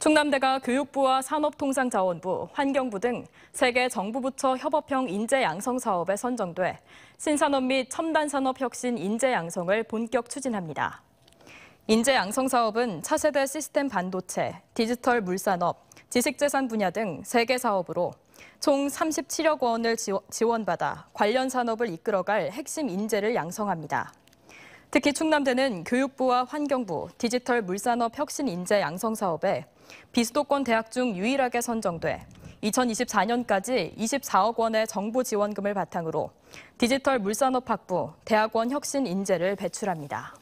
충남대가 교육부와 산업통상자원부, 환경부 등 세계 정부부처 협업형 인재 양성 사업에 선정돼 신산업 및 첨단산업 혁신 인재 양성을 본격 추진합니다. 인재 양성 사업은 차세대 시스템 반도체, 디지털 물산업, 지식재산 분야 등 세 개 사업으로 총 37억 원을 지원받아 관련 산업을 이끌어갈 핵심 인재를 양성합니다. 특히 충남대는 교육부와 환경부, 디지털 물산업 혁신 인재 양성 사업에 비수도권 대학 중 유일하게 선정돼 2024년까지 24억 원의 정부 지원금을 바탕으로 디지털 물산업 학부 대학원 혁신 인재를 배출합니다.